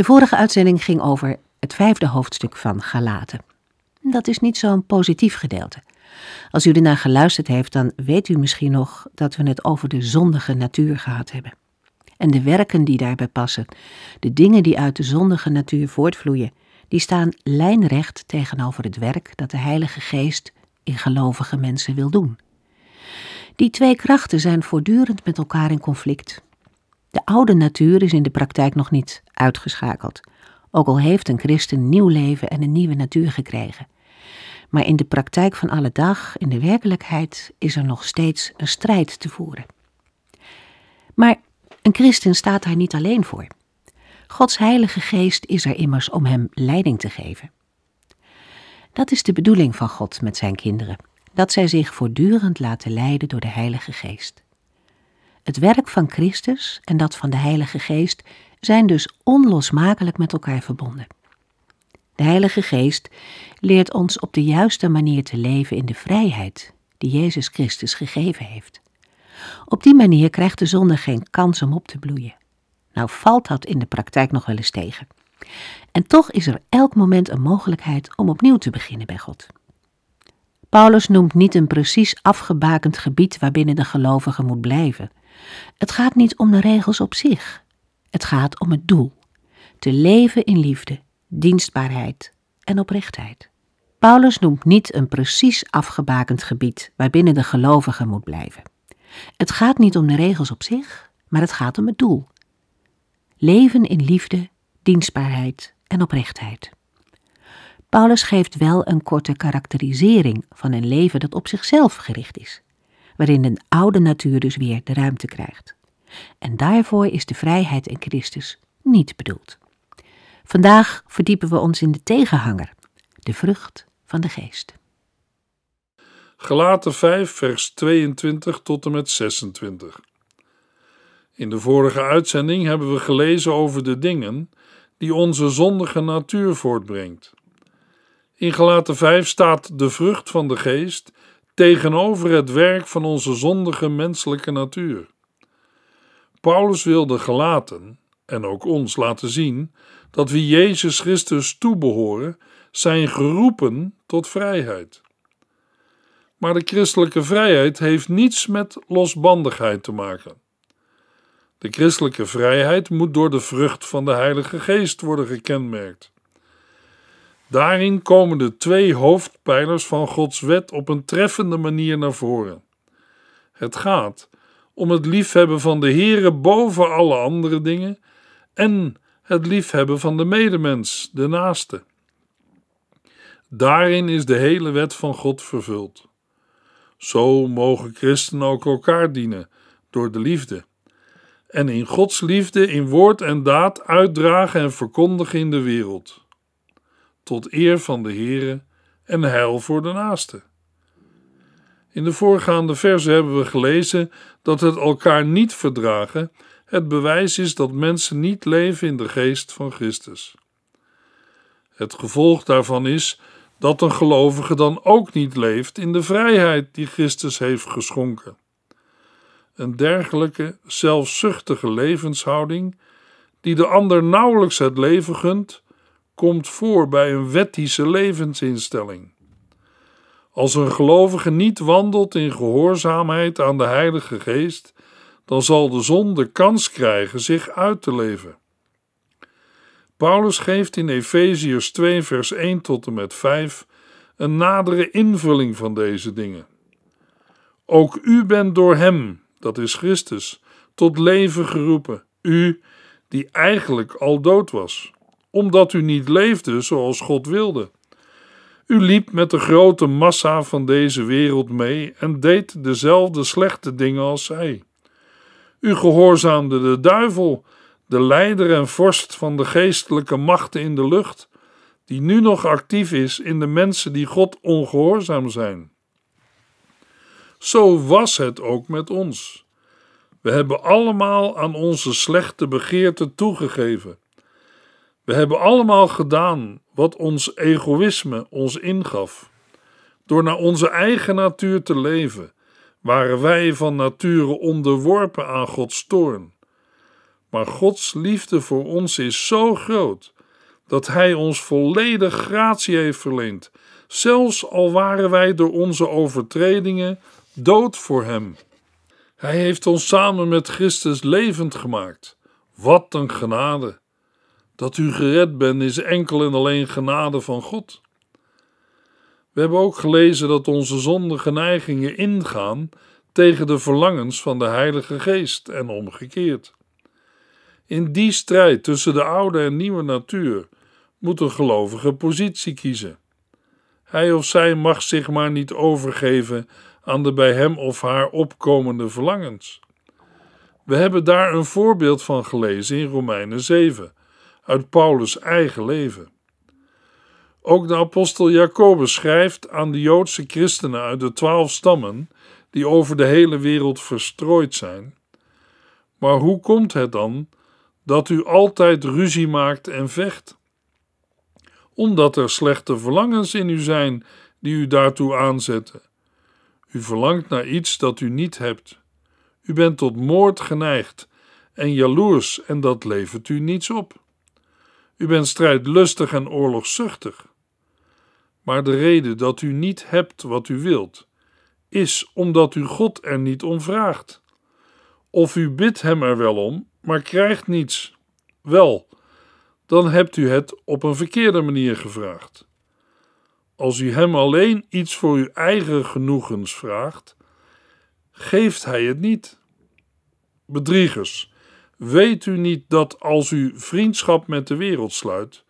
De vorige uitzending ging over het vijfde hoofdstuk van Galaten. Dat is niet zo'n positief gedeelte. Als u ernaar geluisterd heeft, dan weet u misschien nog dat we het over de zondige natuur gehad hebben. En de werken die daarbij passen, de dingen die uit de zondige natuur voortvloeien, die staan lijnrecht tegenover het werk dat de Heilige Geest in gelovige mensen wil doen. Die twee krachten zijn voortdurend met elkaar in conflict. De oude natuur is in de praktijk nog niet uitgeschakeld, ook al heeft een christen nieuw leven en een nieuwe natuur gekregen. Maar in de praktijk van alle dag, in de werkelijkheid, is er nog steeds een strijd te voeren. Maar een christen staat daar niet alleen voor. Gods Heilige Geest is er immers om hem leiding te geven. Dat is de bedoeling van God met zijn kinderen, dat zij zich voortdurend laten leiden door de Heilige Geest. Het werk van Christus en dat van de Heilige Geest zijn dus onlosmakelijk met elkaar verbonden. De Heilige Geest leert ons op de juiste manier te leven in de vrijheid die Jezus Christus gegeven heeft. Op die manier krijgt de zonde geen kans om op te bloeien. Nou valt dat in de praktijk nog wel eens tegen. En toch is er elk moment een mogelijkheid om opnieuw te beginnen bij God. Paulus noemt niet een precies afgebakend gebied waarbinnen de gelovige moet blijven. Het gaat niet om de regels op zich, het gaat om het doel: te leven in liefde, dienstbaarheid en oprechtheid. Paulus noemt niet een precies afgebakend gebied waarbinnen de gelovige moet blijven. Het gaat niet om de regels op zich, maar het gaat om het doel. Leven in liefde, dienstbaarheid en oprechtheid. Paulus geeft wel een korte karakterisering van een leven dat op zichzelf gericht is, waarin de oude natuur dus weer de ruimte krijgt. En daarvoor is de vrijheid in Christus niet bedoeld. Vandaag verdiepen we ons in de tegenhanger, de vrucht van de geest. Gelaten 5, vers 22 tot en met 26. In de vorige uitzending hebben we gelezen over de dingen die onze zondige natuur voortbrengt. In Gelaten 5 staat de vrucht van de geest tegenover het werk van onze zondige menselijke natuur. Paulus wilde gelaten en ook ons laten zien dat wie Jezus Christus toebehoren, zijn geroepen tot vrijheid. Maar de christelijke vrijheid heeft niets met losbandigheid te maken. De christelijke vrijheid moet door de vrucht van de Heilige Geest worden gekenmerkt. Daarin komen de twee hoofdpijlers van Gods wet op een treffende manier naar voren. Het gaat om het liefhebben van de Heere boven alle andere dingen en het liefhebben van de medemens, de naaste. Daarin is de hele wet van God vervuld. Zo mogen christenen ook elkaar dienen door de liefde. En in Gods liefde in woord en daad uitdragen en verkondigen in de wereld. Tot eer van de Heere en heil voor de naaste. In de voorgaande verse hebben we gelezen dat het elkaar niet verdragen het bewijs is dat mensen niet leven in de geest van Christus. Het gevolg daarvan is dat een gelovige dan ook niet leeft in de vrijheid die Christus heeft geschonken. Een dergelijke zelfzuchtige levenshouding, die de ander nauwelijks het leven gunt, komt voor bij een wettische levensinstelling. Als een gelovige niet wandelt in gehoorzaamheid aan de Heilige Geest, dan zal de zon de kans krijgen zich uit te leven. Paulus geeft in Efeziërs 2, vers 1 tot en met 5 een nadere invulling van deze dingen. Ook u bent door Hem, dat is Christus, tot leven geroepen, u die eigenlijk al dood was, omdat u niet leefde zoals God wilde u liep met de grote massa van deze wereld mee en deed dezelfde slechte dingen als zij. U gehoorzaamde de duivel, de leider en vorst van de geestelijke machten in de lucht, die nu nog actief is in de mensen die God ongehoorzaam zijn. Zo was het ook met ons. We hebben allemaal aan onze slechte begeerte toegegeven. We hebben allemaal gedaan wat ons egoïsme ons ingaf. Door naar onze eigen natuur te leven, waren wij van nature onderworpen aan Gods toorn. Maar Gods liefde voor ons is zo groot dat Hij ons volledig gratie heeft verleend, zelfs al waren wij door onze overtredingen dood voor Hem. Hij heeft ons samen met Christus levend gemaakt. Wat een genade! Dat u gered bent is enkel en alleen genade van God. We hebben ook gelezen dat onze zondige neigingen ingaan tegen de verlangens van de Heilige Geest en omgekeerd. In die strijd tussen de oude en nieuwe natuur moet een gelovige positie kiezen. Hij of zij mag zich maar niet overgeven aan de bij hem of haar opkomende verlangens. We hebben daar een voorbeeld van gelezen in Romeinen 7, uit Paulus' eigen leven. Ook de apostel Jacobus schrijft aan de Joodse christenen uit de twaalf stammen, die over de hele wereld verstrooid zijn. Maar hoe komt het dan dat u altijd ruzie maakt en vecht? Omdat er slechte verlangens in u zijn die u daartoe aanzetten. U verlangt naar iets dat u niet hebt. U bent tot moord geneigd en jaloers en dat levert u niets op. U bent strijdlustig en oorlogzuchtig. Maar de reden dat u niet hebt wat u wilt, is omdat u God er niet om vraagt. Of u bidt hem er wel om, maar krijgt niets. Wel, dan hebt u het op een verkeerde manier gevraagd. Als u hem alleen iets voor uw eigen genoegens vraagt, geeft hij het niet. Bedriegers. Weet u niet dat als u vriendschap met de wereld sluit,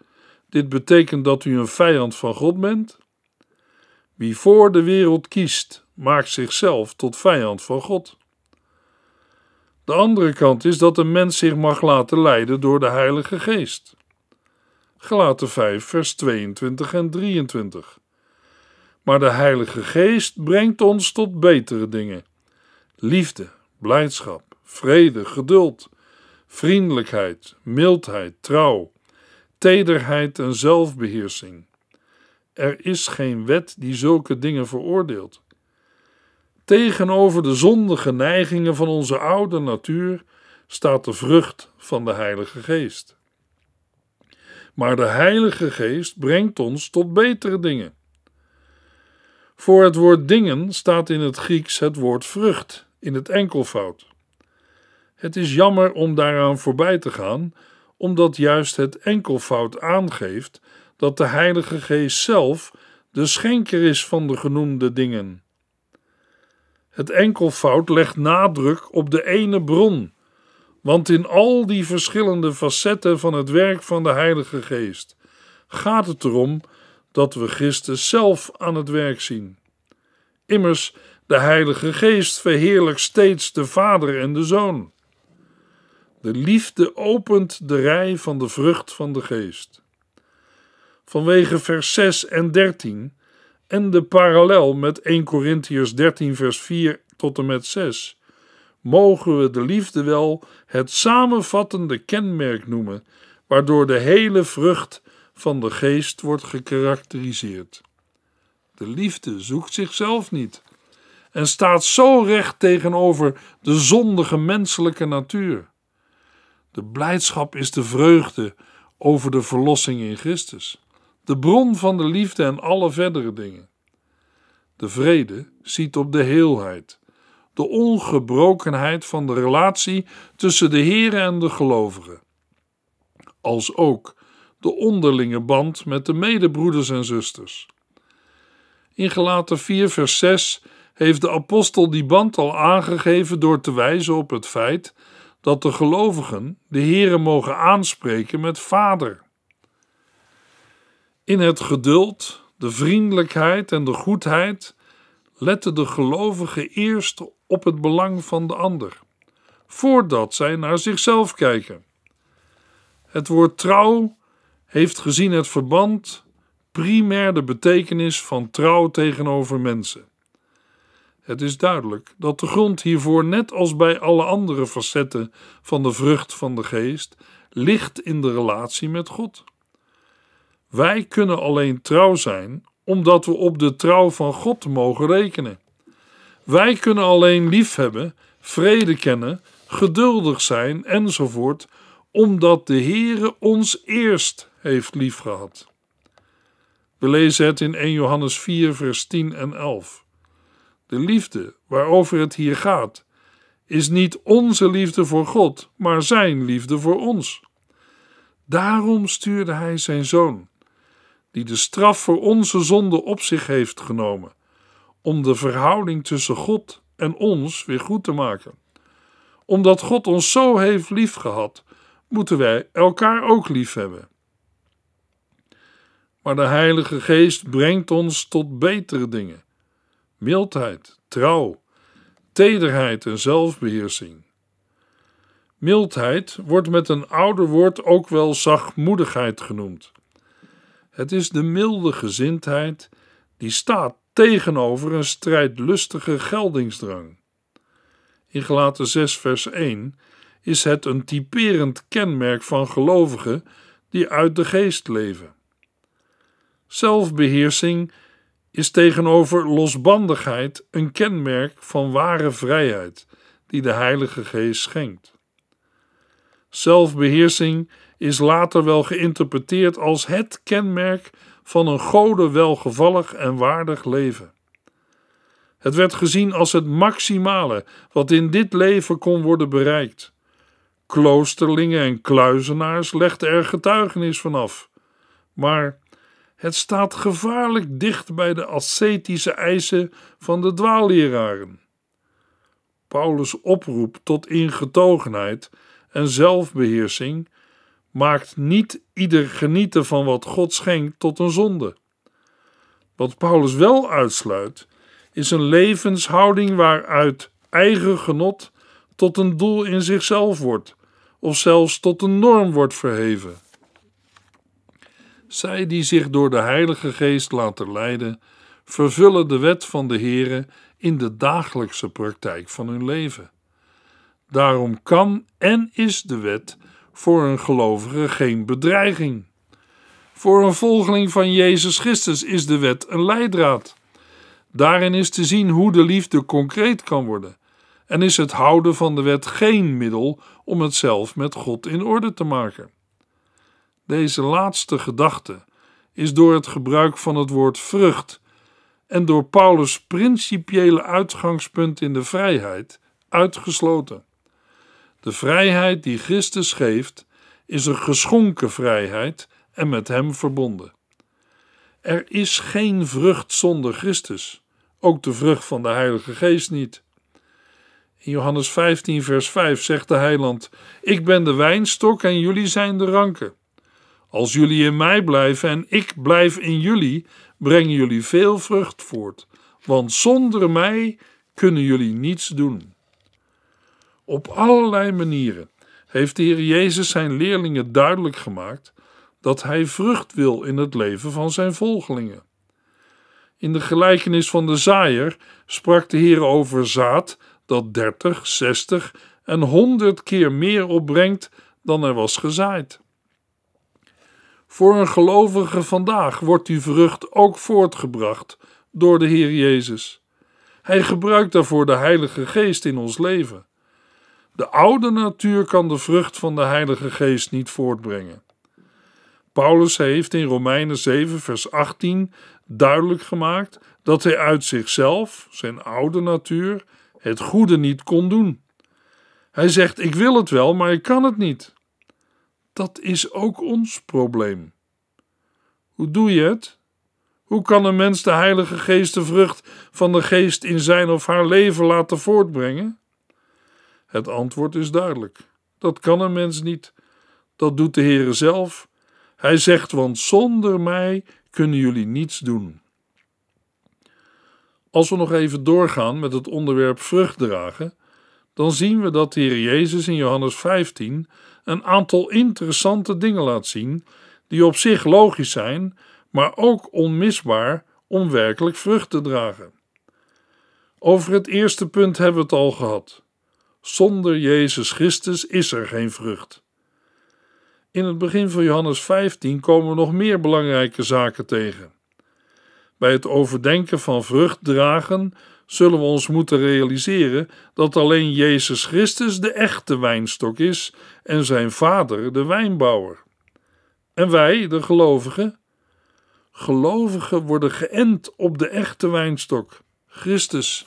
dit betekent dat u een vijand van God bent? Wie voor de wereld kiest, maakt zichzelf tot vijand van God. De andere kant is dat een mens zich mag laten leiden door de Heilige Geest. Gelaten 5, vers 22 en 23. Maar de Heilige Geest brengt ons tot betere dingen: liefde, blijdschap, vrede, geduld vriendelijkheid, mildheid, trouw, tederheid en zelfbeheersing. Er is geen wet die zulke dingen veroordeelt. Tegenover de zondige neigingen van onze oude natuur staat de vrucht van de Heilige Geest. Maar de Heilige Geest brengt ons tot betere dingen. Voor het woord dingen staat in het Grieks het woord vrucht in het enkelvoud. Het is jammer om daaraan voorbij te gaan, omdat juist het enkelvoud aangeeft dat de Heilige Geest zelf de schenker is van de genoemde dingen. Het enkelvoud legt nadruk op de ene bron, want in al die verschillende facetten van het werk van de Heilige Geest gaat het erom dat we Christus zelf aan het werk zien. Immers, de Heilige Geest verheerlijkt steeds de Vader en de Zoon. De liefde opent de rij van de vrucht van de geest. Vanwege vers 6 en 13 en de parallel met 1 Corinthiërs 13 vers 4 tot en met 6 mogen we de liefde wel het samenvattende kenmerk noemen, waardoor de hele vrucht van de geest wordt gekarakteriseerd. De liefde zoekt zichzelf niet en staat zo recht tegenover de zondige menselijke natuur. De blijdschap is de vreugde over de verlossing in Christus, de bron van de liefde en alle verdere dingen. De vrede ziet op de heelheid, de ongebrokenheid van de relatie tussen de Heer en de gelovigen, als ook de onderlinge band met de medebroeders en zusters. In Gelaten 4, vers 6 heeft de apostel die band al aangegeven door te wijzen op het feit dat de gelovigen de Heere mogen aanspreken met Vader. In het geduld, de vriendelijkheid en de goedheid letten de gelovigen eerst op het belang van de ander, voordat zij naar zichzelf kijken. Het woord trouw heeft gezien het verband primair de betekenis van trouw tegenover mensen. Het is duidelijk dat de grond hiervoor, net als bij alle andere facetten van de vrucht van de geest, ligt in de relatie met God. Wij kunnen alleen trouw zijn omdat we op de trouw van God mogen rekenen. Wij kunnen alleen lief hebben, vrede kennen, geduldig zijn enzovoort, omdat de Heere ons eerst heeft liefgehad. We lezen het in 1 Johannes 4, vers 10 en 11 de liefde waarover het hier gaat, is niet onze liefde voor God, maar Zijn liefde voor ons. Daarom stuurde Hij Zijn Zoon, die de straf voor onze zonde op zich heeft genomen, om de verhouding tussen God en ons weer goed te maken. Omdat God ons zo heeft liefgehad, moeten wij elkaar ook lief hebben. Maar de Heilige Geest brengt ons tot betere dingen mildheid, trouw, tederheid en zelfbeheersing. Mildheid wordt met een ouder woord ook wel zachtmoedigheid genoemd. Het is de milde gezindheid die staat tegenover een strijdlustige geldingsdrang. In Gelaten 6, vers 1 is het een typerend kenmerk van gelovigen die uit de geest leven. Zelfbeheersing is tegenover losbandigheid een kenmerk van ware vrijheid die de Heilige Geest schenkt. Zelfbeheersing is later wel geïnterpreteerd als het kenmerk van een gode welgevallig en waardig leven. Het werd gezien als het maximale wat in dit leven kon worden bereikt. Kloosterlingen en kluizenaars legden er getuigenis van af. Maar het staat gevaarlijk dicht bij de ascetische eisen van de dwaalleraren. Paulus' oproep tot ingetogenheid en zelfbeheersing maakt niet ieder genieten van wat God schenkt tot een zonde. Wat Paulus wel uitsluit, is een levenshouding waaruit eigen genot tot een doel in zichzelf wordt, of zelfs tot een norm wordt verheven. Zij die zich door de Heilige Geest laten leiden, vervullen de wet van de Heere in de dagelijkse praktijk van hun leven. Daarom kan en is de wet voor een gelovige geen bedreiging. Voor een volgeling van Jezus Christus is de wet een leidraad. Daarin is te zien hoe de liefde concreet kan worden en is het houden van de wet geen middel om het zelf met God in orde te maken. Deze laatste gedachte is door het gebruik van het woord vrucht en door Paulus' principiële uitgangspunt in de vrijheid uitgesloten. De vrijheid die Christus geeft, is een geschonken vrijheid en met Hem verbonden. Er is geen vrucht zonder Christus, ook de vrucht van de Heilige Geest niet. In Johannes 15, vers 5 zegt de Heiland: Ik ben de wijnstok en jullie zijn de ranken. Als jullie in mij blijven en ik blijf in jullie, brengen jullie veel vrucht voort, want zonder mij kunnen jullie niets doen. Op allerlei manieren heeft de Heer Jezus zijn leerlingen duidelijk gemaakt dat hij vrucht wil in het leven van zijn volgelingen. In de gelijkenis van de zaaier sprak de Heer over zaad dat 30, 60 en 100 keer meer opbrengt dan er was gezaaid. Voor een gelovige vandaag wordt die vrucht ook voortgebracht door de Heer Jezus. Hij gebruikt daarvoor de Heilige Geest in ons leven. De oude natuur kan de vrucht van de Heilige Geest niet voortbrengen. Paulus heeft in Romeinen 7, vers 18 duidelijk gemaakt dat hij uit zichzelf, zijn oude natuur, het goede niet kon doen. Hij zegt: Ik wil het wel, maar ik kan het niet dat is ook ons probleem. Hoe doe je het? Hoe kan een mens de Heilige Geest de vrucht van de Geest in zijn of haar leven laten voortbrengen? Het antwoord is duidelijk: dat kan een mens niet. Dat doet de Heere zelf. Hij zegt: Want zonder mij kunnen jullie niets doen. Als we nog even doorgaan met het onderwerp vrucht dragen, dan zien we dat de Heer Jezus in Johannes 15 een aantal interessante dingen laat zien, die op zich logisch zijn, maar ook onmisbaar om werkelijk vrucht te dragen. Over het eerste punt hebben we het al gehad. Zonder Jezus Christus is er geen vrucht. In het begin van Johannes 15 komen we nog meer belangrijke zaken tegen. Bij het overdenken van vrucht dragen zullen we ons moeten realiseren dat alleen Jezus Christus de echte wijnstok is en zijn Vader de wijnbouwer. En wij, de gelovigen? Gelovigen worden geënt op de echte wijnstok, Christus.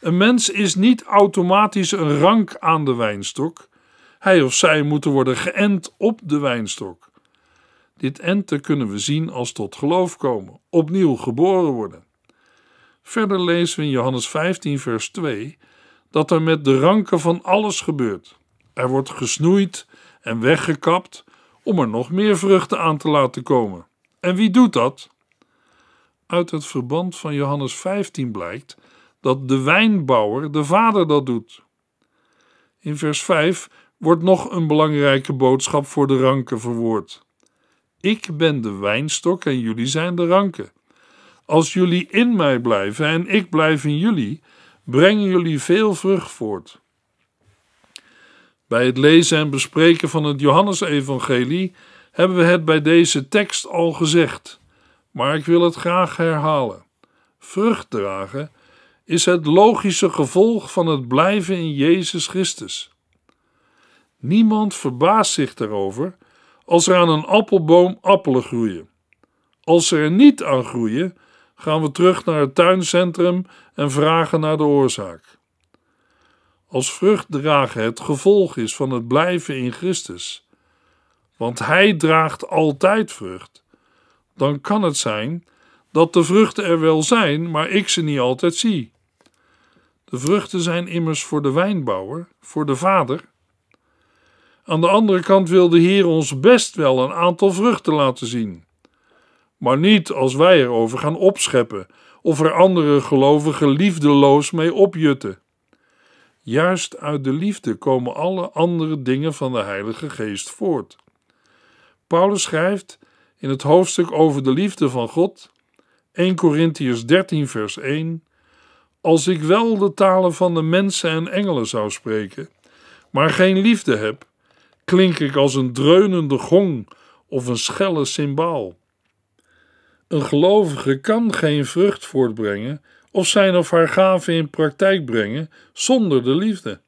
Een mens is niet automatisch een rank aan de wijnstok. Hij of zij moeten worden geënt op de wijnstok. Dit enten kunnen we zien als tot geloof komen, opnieuw geboren worden. Verder lezen we in Johannes 15, vers 2 dat er met de ranken van alles gebeurt. Er wordt gesnoeid en weggekapt om er nog meer vruchten aan te laten komen. En wie doet dat? Uit het verband van Johannes 15 blijkt dat de wijnbouwer, de vader, dat doet. In vers 5 wordt nog een belangrijke boodschap voor de ranken verwoord. Ik ben de wijnstok en jullie zijn de ranken. Als jullie in mij blijven en ik blijf in jullie, brengen jullie veel vrucht voort. Bij het lezen en bespreken van het Johannesevangelie hebben we het bij deze tekst al gezegd, maar ik wil het graag herhalen. Vrucht dragen is het logische gevolg van het blijven in Jezus Christus. Niemand verbaast zich daarover als er aan een appelboom appelen groeien. Als ze er niet aan groeien, gaan we terug naar het tuincentrum en vragen naar de oorzaak. Als vrucht dragen het gevolg is van het blijven in Christus, want Hij draagt altijd vrucht, dan kan het zijn dat de vruchten er wel zijn, maar ik ze niet altijd zie. De vruchten zijn immers voor de wijnbouwer, voor de vader. Aan de andere kant wil de Heer ons best wel een aantal vruchten laten zien maar niet als wij erover gaan opscheppen of er andere gelovigen liefdeloos mee opjutten. Juist uit de liefde komen alle andere dingen van de Heilige Geest voort. Paulus schrijft in het hoofdstuk over de liefde van God, 1 Corinthians 13, vers 1: Als ik wel de talen van de mensen en engelen zou spreken, maar geen liefde heb, klink ik als een dreunende gong of een schelle cymbaal. Een gelovige kan geen vrucht voortbrengen of zijn of haar gaven in praktijk brengen zonder de liefde.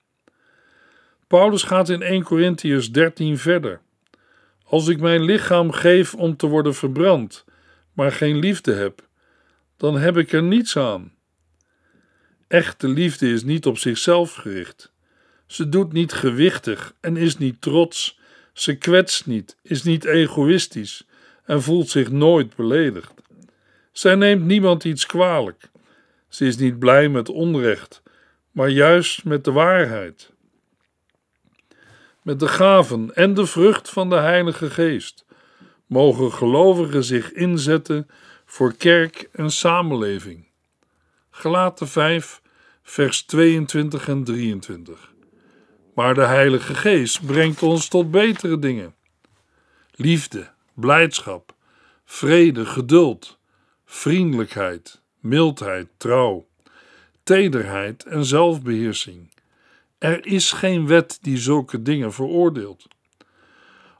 Paulus gaat in 1 Corinthians 13 verder. Als ik mijn lichaam geef om te worden verbrand, maar geen liefde heb, dan heb ik er niets aan. Echte liefde is niet op zichzelf gericht. Ze doet niet gewichtig en is niet trots. Ze kwetst niet, is niet egoïstisch en voelt zich nooit beledigd. Zij neemt niemand iets kwalijk. Ze is niet blij met onrecht, maar juist met de waarheid. Met de gaven en de vrucht van de Heilige Geest mogen gelovigen zich inzetten voor kerk en samenleving. Gelaten 5, vers 22 en 23. Maar de Heilige Geest brengt ons tot betere dingen: liefde, blijdschap, vrede, geduld, vriendelijkheid, mildheid, trouw, tederheid en zelfbeheersing. Er is geen wet die zulke dingen veroordeelt.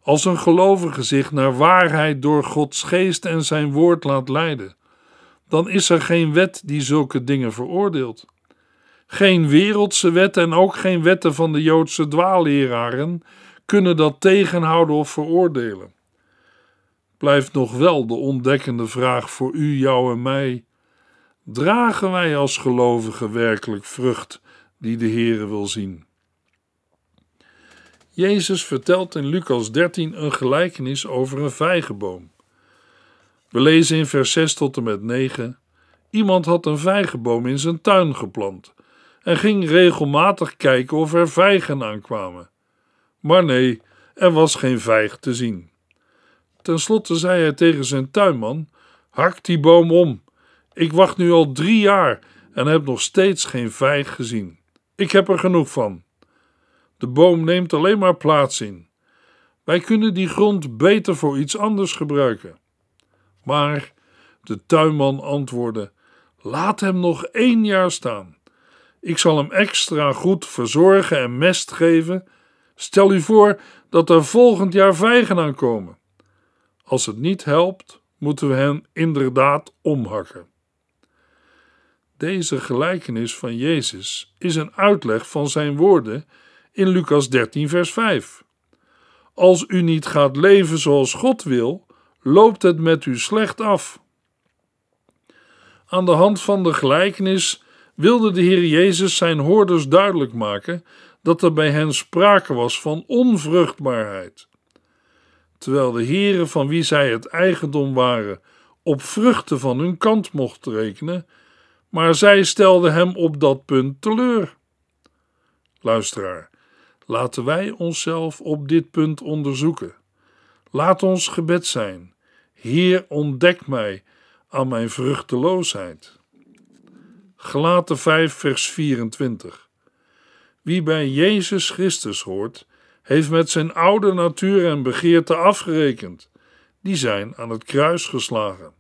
Als een gelovige zich naar waarheid door Gods geest en zijn woord laat leiden, dan is er geen wet die zulke dingen veroordeelt. Geen wereldse wet en ook geen wetten van de Joodse dwaalleraren kunnen dat tegenhouden of veroordelen blijft nog wel de ontdekkende vraag voor u, jou en mij: dragen wij als gelovigen werkelijk vrucht die de Heere wil zien? Jezus vertelt in Lucas 13 een gelijkenis over een vijgenboom. We lezen in vers 6 tot en met 9: Iemand had een vijgenboom in zijn tuin geplant en ging regelmatig kijken of er vijgen aankwamen. Maar nee, er was geen vijg te zien. Ten slotte zei hij tegen zijn tuinman: Hak die boom om. Ik wacht nu al drie jaar en heb nog steeds geen vijg gezien. Ik heb er genoeg van. De boom neemt alleen maar plaats in. Wij kunnen die grond beter voor iets anders gebruiken. Maar de tuinman antwoordde: Laat hem nog één jaar staan. Ik zal hem extra goed verzorgen en mest geven. Stel u voor dat er volgend jaar vijgen aankomen. Als het niet helpt, moeten we hen inderdaad omhakken. Deze gelijkenis van Jezus is een uitleg van zijn woorden in Lucas 13, vers 5. Als u niet gaat leven zoals God wil, loopt het met u slecht af. Aan de hand van de gelijkenis wilde de Heer Jezus zijn hoorders duidelijk maken dat er bij hen sprake was van onvruchtbaarheid terwijl de heren van wie zij het eigendom waren op vruchten van hun kant mocht rekenen, maar zij stelden hem op dat punt teleur. Luisteraar, laten wij onszelf op dit punt onderzoeken. Laat ons gebed zijn. Heer, ontdek mij aan mijn vruchteloosheid. Galaten 5, vers 24. Wie bij Jezus Christus hoort, heeft met zijn oude natuur en begeerte afgerekend. Die zijn aan het kruis geslagen.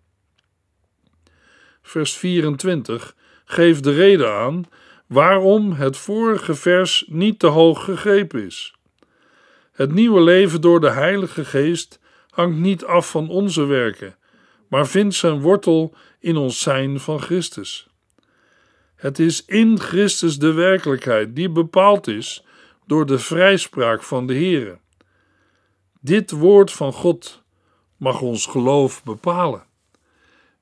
Vers 24 geeft de reden aan waarom het vorige vers niet te hoog gegrepen is. Het nieuwe leven door de Heilige Geest hangt niet af van onze werken, maar vindt zijn wortel in ons zijn van Christus. Het is in Christus de werkelijkheid die bepaald is door de vrijspraak van de Heere. Dit woord van God mag ons geloof bepalen.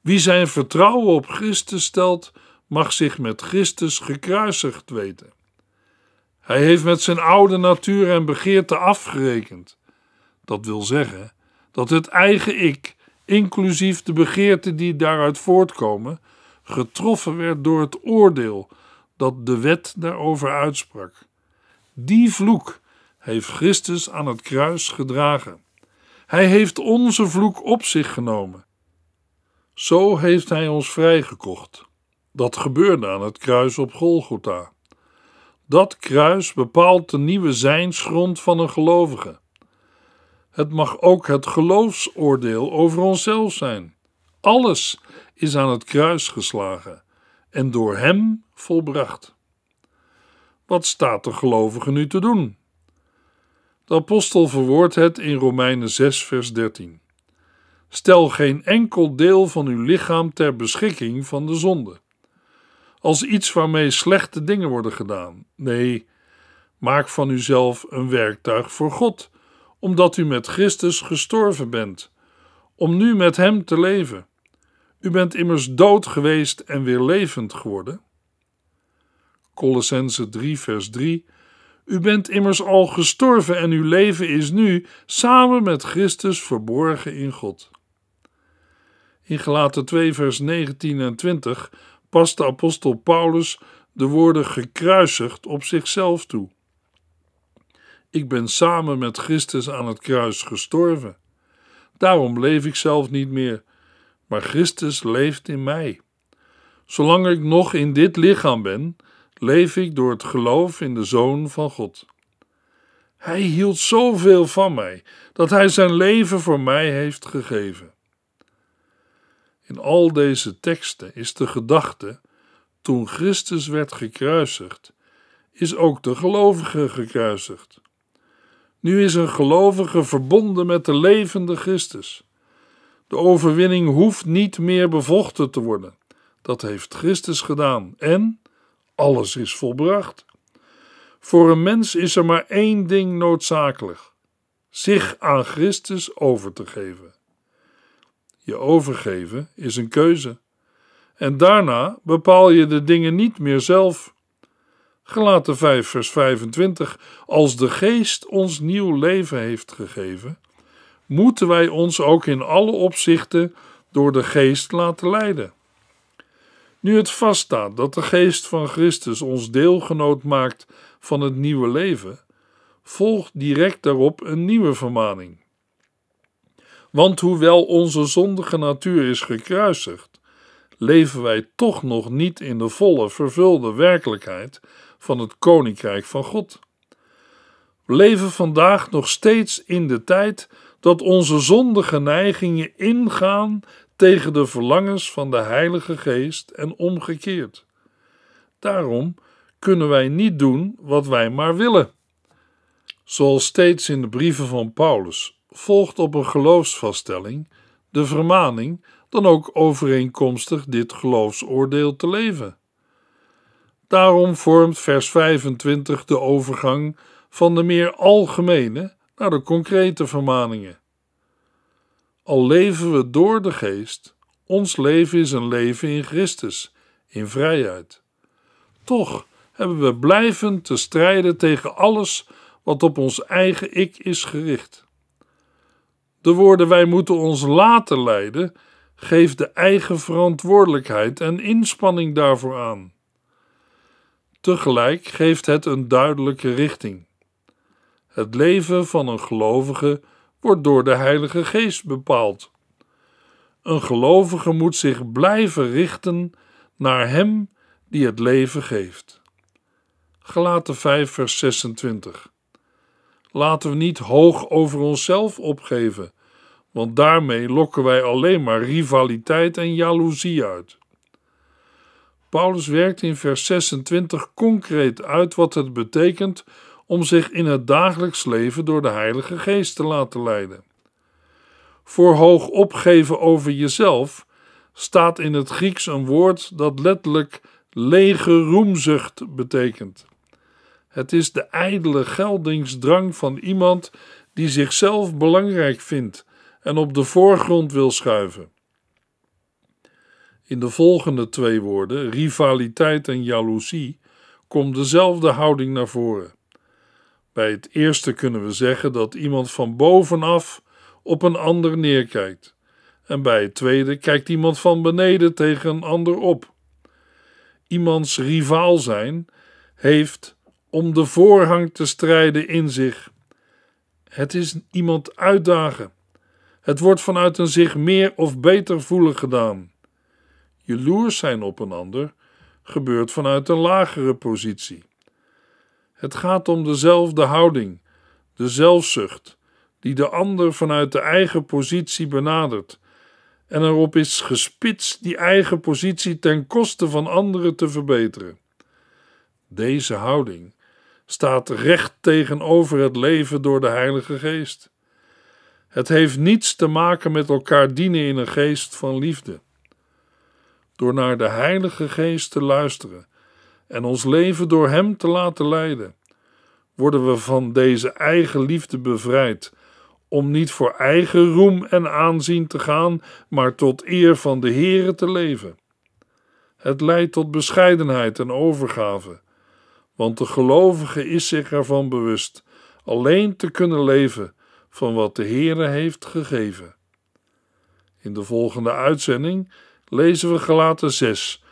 Wie zijn vertrouwen op Christus stelt, mag zich met Christus gekruisigd weten. Hij heeft met zijn oude natuur en begeerte afgerekend. Dat wil zeggen dat het eigen ik, inclusief de begeerten die daaruit voortkomen, getroffen werd door het oordeel dat de wet daarover uitsprak. Die vloek heeft Christus aan het kruis gedragen. Hij heeft onze vloek op zich genomen. Zo heeft Hij ons vrijgekocht. Dat gebeurde aan het kruis op Golgotha. Dat kruis bepaalt de nieuwe zijnsgrond van een gelovige. Het mag ook het geloofsoordeel over onszelf zijn. Alles is aan het kruis geslagen en door Hem volbracht. Wat staat de gelovige nu te doen? De apostel verwoordt het in Romeinen 6, vers 13. Stel geen enkel deel van uw lichaam ter beschikking van de zonde. Als iets waarmee slechte dingen worden gedaan. Nee, maak van uzelf een werktuig voor God, omdat u met Christus gestorven bent, om nu met Hem te leven. U bent immers dood geweest en weer levend geworden. Colossense 3, vers 3. U bent immers al gestorven en uw leven is nu samen met Christus verborgen in God. In Gelaten 2, vers 19 en 20 past de apostel Paulus de woorden gekruisigd op zichzelf toe. Ik ben samen met Christus aan het kruis gestorven. Daarom leef ik zelf niet meer, maar Christus leeft in mij. Zolang ik nog in dit lichaam ben, leef ik door het geloof in de Zoon van God. Hij hield zoveel van mij dat hij zijn leven voor mij heeft gegeven. In al deze teksten is de gedachte: toen Christus werd gekruisigd, is ook de gelovige gekruisigd. Nu is een gelovige verbonden met de levende Christus. De overwinning hoeft niet meer bevochten te worden. Dat heeft Christus gedaan en alles is volbracht. Voor een mens is er maar één ding noodzakelijk: zich aan Christus over te geven. Je overgeven is een keuze. En daarna bepaal je de dingen niet meer zelf. Gelaten 5, vers 25. Als de Geest ons nieuw leven heeft gegeven, moeten wij ons ook in alle opzichten door de Geest laten leiden. Nu het vaststaat dat de geest van Christus ons deelgenoot maakt van het nieuwe leven, volgt direct daarop een nieuwe vermaning. Want hoewel onze zondige natuur is gekruisigd, leven wij toch nog niet in de volle vervulde werkelijkheid van het Koninkrijk van God. We leven vandaag nog steeds in de tijd dat onze zondige neigingen ingaan tegen de verlangens van de Heilige Geest en omgekeerd. Daarom kunnen wij niet doen wat wij maar willen. Zoals steeds in de brieven van Paulus volgt op een geloofsvaststelling de vermaning dan ook overeenkomstig dit geloofsoordeel te leven. Daarom vormt vers 25 de overgang van de meer algemene naar de concrete vermaningen. Al leven we door de geest, ons leven is een leven in Christus, in vrijheid. Toch hebben we blijvend te strijden tegen alles wat op ons eigen ik is gericht. De woorden wij moeten ons laten leiden geeft de eigen verantwoordelijkheid en inspanning daarvoor aan. Tegelijk geeft het een duidelijke richting. Het leven van een gelovige wordt door de Heilige Geest bepaald. Een gelovige moet zich blijven richten naar Hem die het leven geeft. Gelaten 5, vers 26. Laten we niet hoog over onszelf opgeven, want daarmee lokken wij alleen maar rivaliteit en jaloezie uit. Paulus werkt in vers 26 concreet uit wat het betekent om zich in het dagelijks leven door de Heilige Geest te laten leiden. Voor hoog opgeven over jezelf staat in het Grieks een woord dat letterlijk lege roemzucht betekent. Het is de ijdele geldingsdrang van iemand die zichzelf belangrijk vindt en op de voorgrond wil schuiven. In de volgende twee woorden, rivaliteit en jaloezie, komt dezelfde houding naar voren. Bij het eerste kunnen we zeggen dat iemand van bovenaf op een ander neerkijkt, en bij het tweede kijkt iemand van beneden tegen een ander op. Iemands rivaal zijn heeft om de voorhang te strijden in zich. Het is iemand uitdagen. Het wordt vanuit een zich meer of beter voelen gedaan. Jaloers zijn op een ander gebeurt vanuit een lagere positie. Het gaat om dezelfde houding, de zelfzucht, die de ander vanuit de eigen positie benadert en erop is gespitst die eigen positie ten koste van anderen te verbeteren. Deze houding staat recht tegenover het leven door de Heilige Geest. Het heeft niets te maken met elkaar dienen in een geest van liefde. Door naar de Heilige Geest te luisteren en ons leven door Hem te laten leiden. Worden we van deze eigen liefde bevrijd, om niet voor eigen roem en aanzien te gaan, maar tot eer van de Heere te leven. Het leidt tot bescheidenheid en overgave, want de gelovige is zich ervan bewust alleen te kunnen leven van wat de Heere heeft gegeven. In de volgende uitzending lezen we Galaten 6